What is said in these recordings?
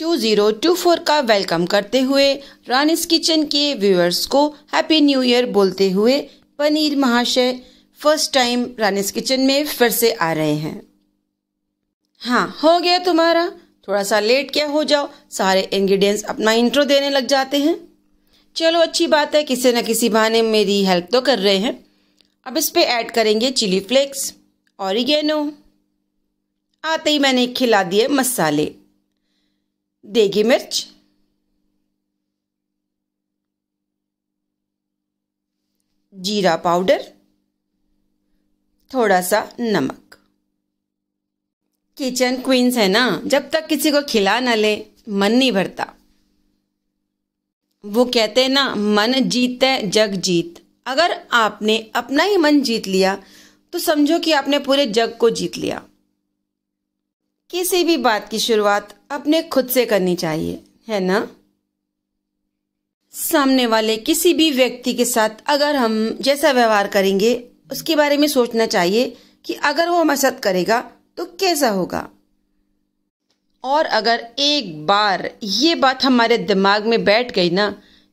2024 का वेलकम करते हुए रानीस किचन के व्यूअर्स को हैप्पी न्यू ईयर बोलते हुए पनीर महाशय फर्स्ट टाइम रानीस किचन में फिर से आ रहे हैं हाँ हो गया तुम्हारा थोड़ा सा लेट क्या हो जाओ सारे इंग्रेडिएंट्स अपना इंट्रो देने लग जाते हैं चलो अच्छी बात है किसी न किसी बहाने मेरी हेल्प तो कर रहे हैं अब इस पर ऐड करेंगे चिली फ्लेक्स ऑरिगेनो आते ही मैंने खिला दिए मसाले देगी मिर्च जीरा पाउडर थोड़ा सा नमक किचन क्वींस है ना जब तक किसी को खिला ना ले मन नहीं भरता वो कहते हैं ना मन जीत है जग जीत अगर आपने अपना ही मन जीत लिया तो समझो कि आपने पूरे जग को जीत लिया किसी भी बात की शुरुआत अपने खुद से करनी चाहिए है ना सामने वाले किसी भी व्यक्ति के साथ अगर हम जैसा व्यवहार करेंगे उसके बारे में सोचना चाहिए कि अगर वो हमारे साथ करेगा तो कैसा होगा और अगर एक बार ये बात हमारे दिमाग में बैठ गई ना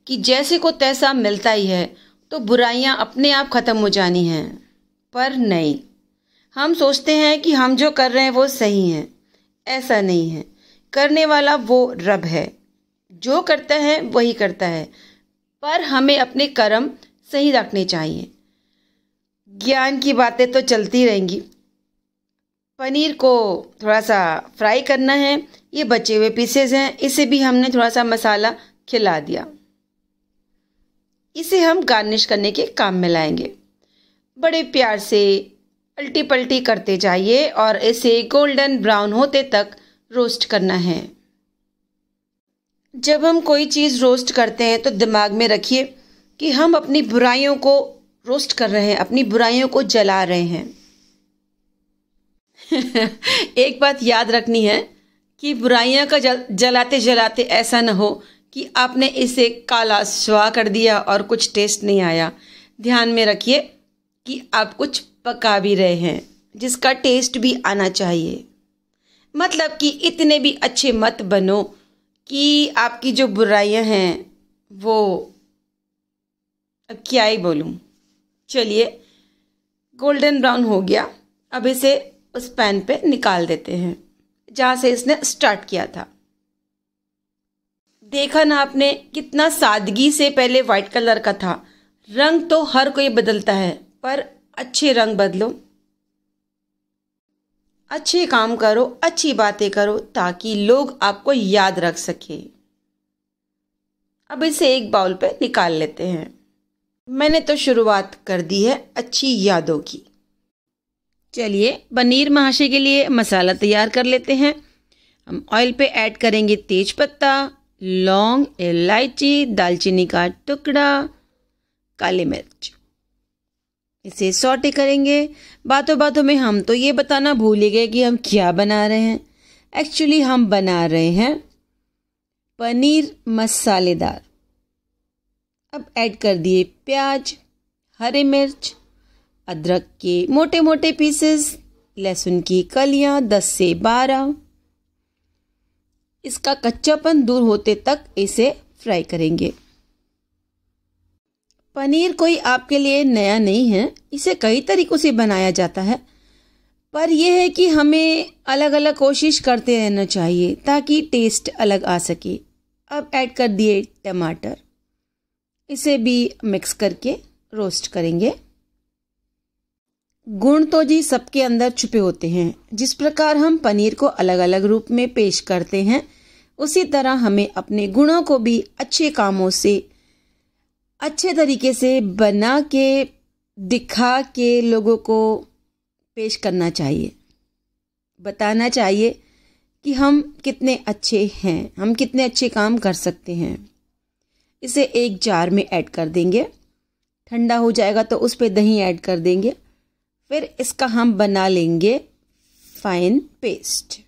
कि जैसे को तैसा मिलता ही है तो बुराइयां अपने आप ख़त्म हो जानी हैं पर नहीं हम सोचते हैं कि हम जो कर रहे हैं वो सही हैं ऐसा नहीं है करने वाला वो रब है जो करता है वही करता है पर हमें अपने कर्म सही रखने चाहिए ज्ञान की बातें तो चलती रहेंगी पनीर को थोड़ा सा फ्राई करना है ये बचे हुए पीसेज हैं इसे भी हमने थोड़ा सा मसाला खिला दिया इसे हम गार्निश करने के काम में लाएंगे बड़े प्यार से पलटी पलटी करते जाइए और इसे गोल्डन ब्राउन होते तक रोस्ट करना है जब हम कोई चीज़ रोस्ट करते हैं तो दिमाग में रखिए कि हम अपनी बुराइयों को रोस्ट कर रहे हैं अपनी बुराइयों को जला रहे हैं एक बात याद रखनी है कि बुराइयाँ का जल, जलाते जलाते ऐसा ना हो कि आपने इसे काला स्वाह कर दिया और कुछ टेस्ट नहीं आया ध्यान में रखिए कि आप कुछ पका भी रहे हैं जिसका टेस्ट भी आना चाहिए मतलब कि इतने भी अच्छे मत बनो कि आपकी जो बुराइयां हैं वो क्या ही बोलूँ चलिए गोल्डन ब्राउन हो गया अब इसे उस पैन पे निकाल देते हैं जहाँ से इसने स्टार्ट किया था देखा ना आपने कितना सादगी से पहले वाइट कलर का था रंग तो हर कोई बदलता है पर अच्छे रंग बदलो अच्छे काम करो अच्छी बातें करो ताकि लोग आपको याद रख सके अब इसे एक बाउल पे निकाल लेते हैं मैंने तो शुरुआत कर दी है अच्छी यादों की चलिए पनीर महाशय के लिए मसाला तैयार कर लेते हैं हम ऑयल पे ऐड करेंगे तेज पत्ता लौंग इलायची दालचीनी का टुकड़ा काली मिर्च इसे सॉटे करेंगे बातों बातों में हम तो ये बताना भूल गए कि हम क्या बना रहे हैं एक्चुअली हम बना रहे हैं पनीर मसालेदार अब ऐड कर दिए प्याज हरे मिर्च अदरक के मोटे मोटे पीसेस लहसुन की कलियां दस से बारह इसका कच्चापन दूर होते तक इसे फ्राई करेंगे पनीर कोई आपके लिए नया नहीं है इसे कई तरीक़ों से बनाया जाता है पर यह है कि हमें अलग अलग कोशिश करते रहना चाहिए ताकि टेस्ट अलग आ सके अब ऐड कर दिए टमाटर इसे भी मिक्स करके रोस्ट करेंगे गुण तो जी सबके अंदर छुपे होते हैं जिस प्रकार हम पनीर को अलग अलग रूप में पेश करते हैं उसी तरह हमें अपने गुणों को भी अच्छे कामों से अच्छे तरीके से बना के दिखा के लोगों को पेश करना चाहिए बताना चाहिए कि हम कितने अच्छे हैं हम कितने अच्छे काम कर सकते हैं इसे एक जार में ऐड कर देंगे ठंडा हो जाएगा तो उस पर दही ऐड कर देंगे फिर इसका हम बना लेंगे फाइन पेस्ट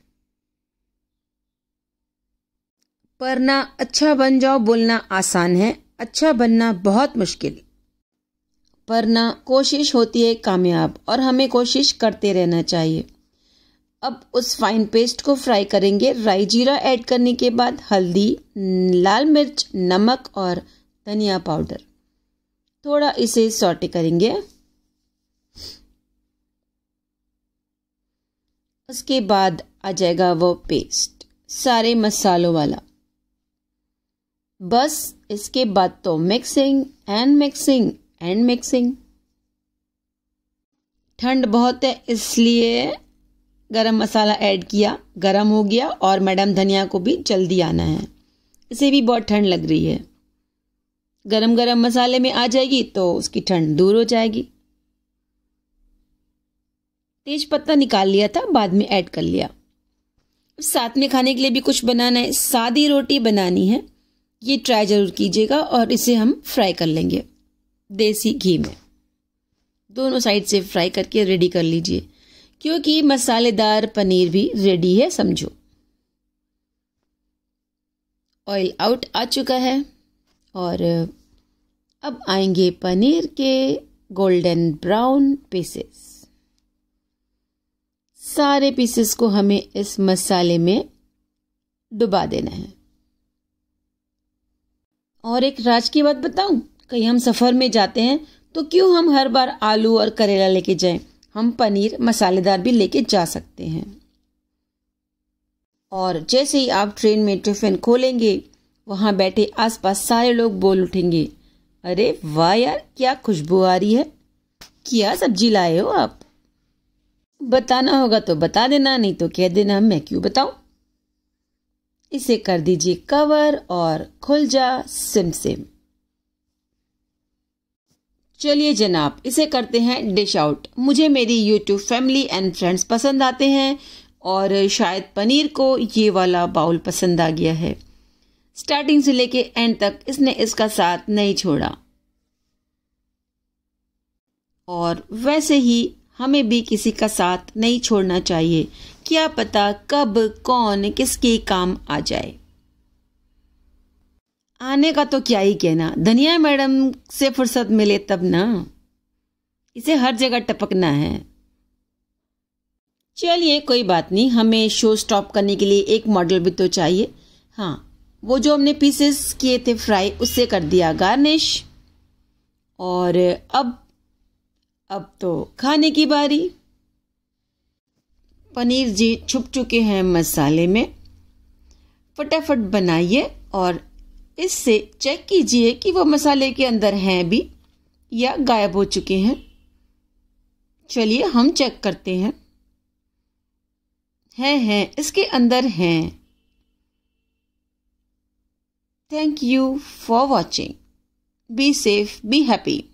ना अच्छा बन जाओ बोलना आसान है अच्छा बनना बहुत मुश्किल पर ना कोशिश होती है कामयाब और हमें कोशिश करते रहना चाहिए अब उस फाइन पेस्ट को फ्राई करेंगे राई जीरा ऐड करने के बाद हल्दी लाल मिर्च नमक और धनिया पाउडर थोड़ा इसे सॉटे करेंगे उसके बाद आ जाएगा वो पेस्ट सारे मसालों वाला बस इसके बाद तो mixing and mixing and mixing ठंड बहुत है इसलिए गरम मसाला ऐड किया गरम हो गया और मैडम धनिया को भी जल्दी आना है इसे भी बहुत ठंड लग रही है गरम गरम मसाले में आ जाएगी तो उसकी ठंड दूर हो जाएगी तेज पत्ता निकाल लिया था बाद में ऐड कर लिया साथ में खाने के लिए भी कुछ बनाना है सादी रोटी बनानी है ये ट्राई ज़रूर कीजिएगा और इसे हम फ्राई कर लेंगे देसी घी में दोनों साइड से फ्राई करके रेडी कर लीजिए क्योंकि मसालेदार पनीर भी रेडी है समझो ऑयल आउट आ चुका है और अब आएंगे पनीर के गोल्डन ब्राउन पीसेस सारे पीसेस को हमें इस मसाले में डुबा देना है और एक राज की बात बताऊं कहीं हम सफ़र में जाते हैं तो क्यों हम हर बार आलू और करेला लेके जाएं हम पनीर मसालेदार भी लेके जा सकते हैं और जैसे ही आप ट्रेन में टिफिन खोलेंगे वहां बैठे आसपास सारे लोग बोल उठेंगे अरे वाह यार क्या खुशबू आ रही है क्या सब्जी लाए हो आप बताना होगा तो बता देना नहीं तो कह देना मैं क्यों बताऊं इसे कर दीजिए कवर और खुल जा सिम सिम चलिए जनाब इसे करते हैं डिश आउट मुझे मेरी यूट्यूब फैमिली एंड फ्रेंड्स पसंद आते हैं और शायद पनीर को ये वाला बाउल पसंद आ गया है स्टार्टिंग से लेके एंड तक इसने इसका साथ नहीं छोड़ा और वैसे ही हमें भी किसी का साथ नहीं छोड़ना चाहिए क्या पता कब कौन किसके काम आ जाए आने का तो क्या ही कहना धनिया मैडम से फुर्सत मिले तब ना इसे हर जगह टपकना है चलिए कोई बात नहीं हमें शो स्टॉप करने के लिए एक मॉडल भी तो चाहिए हाँ वो जो हमने पीसेस किए थे फ्राई उससे कर दिया गार्निश और अब अब तो खाने की बारी पनीर जी छुप चुके हैं मसाले में फटाफट बनाइए और इससे चेक कीजिए कि वो मसाले के अंदर हैं भी या गायब हो चुके हैं चलिए हम चेक करते हैं हैं हैं इसके अंदर हैं thank you for watching be safe be happy